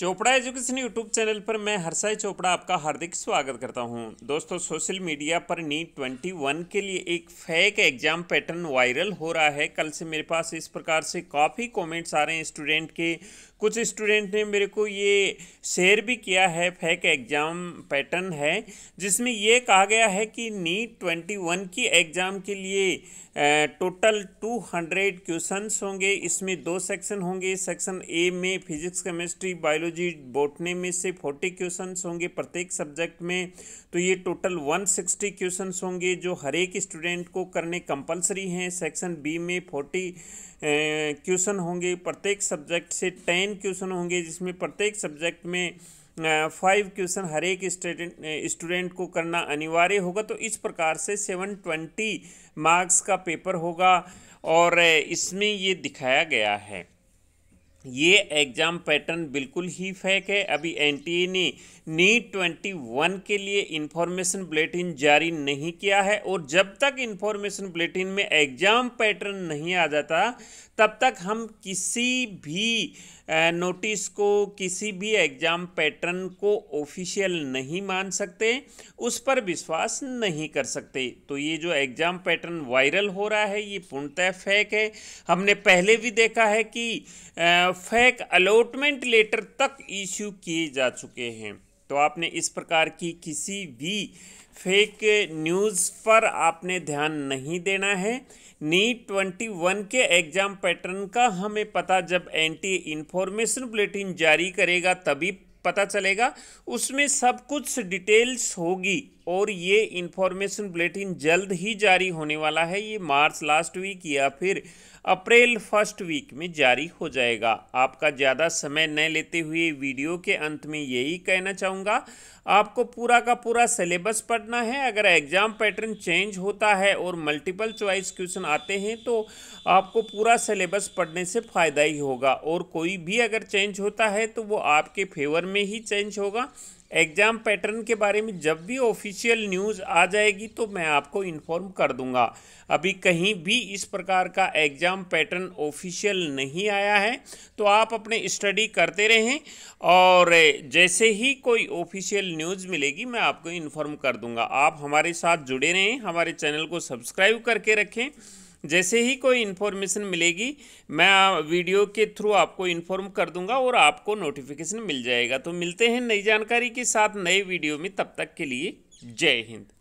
Chopra education YouTube channel पर मैं हर्षा चोपड़ा आपका हार्दिक स्वागत करता हूं दोस्तों सोशल मीडिया पर नीट 21 के लिए एक फेक एग्जाम पैटर्न वायरल हो रहा है कल से मेरे पास इस प्रकार से काफ़ी कमेंट्स आ रहे हैं स्टूडेंट के कुछ स्टूडेंट ने मेरे को ये शेयर भी किया है फेक एग्ज़ाम पैटर्न है जिसमें ये कहा गया है कि नीट ट्वेंटी वन की एग्ज़ाम के लिए टोटल टू हंड्रेड क्वेश्चन होंगे इसमें दो सेक्शन होंगे सेक्शन ए में physics chemistry biology biology botany में से फोर्टी क्वेश्चन होंगे प्रत्येक सब्जेक्ट में तो ये टोटल वन सिक्सटी क्वेश्चन होंगे जो हर एक स्टूडेंट को करने कंपलसरी हैं सेक्शन बी में फोर्टी क्वेश्चन होंगे प्रत्येक सब्जेक्ट से टेन क्वेश्चन होंगे जिसमें प्रत्येक सब्जेक्ट में फाइव क्वेश्चन हर एक स्टूडेंट को करना अनिवार्य होगा तो इस प्रकार से सेवन ट्वेंटी मार्क्स का पेपर होगा और इसमें ये दिखाया गया है ये एग्ज़ाम पैटर्न बिल्कुल ही फेक है अभी एनटीए ने नीट ट्वेंटी वन के लिए इन्फॉर्मेशन बुलेटिन जारी नहीं किया है और जब तक इन्फॉर्मेशन बुलेटिन में एग्ज़ाम पैटर्न नहीं आ जाता तब तक हम किसी भी नोटिस को किसी भी एग्ज़ाम पैटर्न को ऑफिशियल नहीं मान सकते उस पर विश्वास नहीं कर सकते तो ये जो एग्ज़ाम पैटर्न वायरल हो रहा है ये पूर्णतः फेक है हमने पहले भी देखा है कि फेक अलॉटमेंट लेटर तक इश्यू किए जा चुके हैं तो आपने इस प्रकार की किसी भी फेक न्यूज़ पर आपने ध्यान नहीं देना है नीट ट्वेंटी वन के एग्ज़ाम पैटर्न का हमें पता जब एंटी इन्फॉर्मेशन बुलेटिन जारी करेगा तभी पता चलेगा उसमें सब कुछ डिटेल्स होगी और ये इन्फॉर्मेशन बुलेटिन जल्द ही जारी होने वाला है ये मार्च लास्ट वीक या फिर अप्रैल फर्स्ट वीक में जारी हो जाएगा आपका ज़्यादा समय न लेते हुए वीडियो के अंत में यही कहना चाहूँगा आपको पूरा का पूरा सिलेबस पढ़ना है अगर एग्ज़ाम पैटर्न चेंज होता है और मल्टीपल चॉइस क्वेश्चन आते हैं तो आपको पूरा सिलेबस पढ़ने से फ़ायदा ही होगा और कोई भी अगर चेंज होता है तो वो आपके फेवर में ही चेंज होगा एग्ज़ाम पैटर्न के बारे में जब भी ऑफिशियल न्यूज़ आ जाएगी तो मैं आपको इन्फॉर्म कर दूंगा अभी कहीं भी इस प्रकार का एग्ज़ाम पैटर्न ऑफिशियल नहीं आया है तो आप अपने स्टडी करते रहें और जैसे ही कोई ऑफिशियल न्यूज़ मिलेगी मैं आपको इन्फॉर्म कर दूंगा आप हमारे साथ जुड़े रहें हमारे चैनल को सब्सक्राइब करके रखें जैसे ही कोई इन्फॉर्मेशन मिलेगी मैं वीडियो के थ्रू आपको इन्फॉर्म कर दूंगा और आपको नोटिफिकेशन मिल जाएगा तो मिलते हैं नई जानकारी के साथ नए वीडियो में तब तक के लिए जय हिंद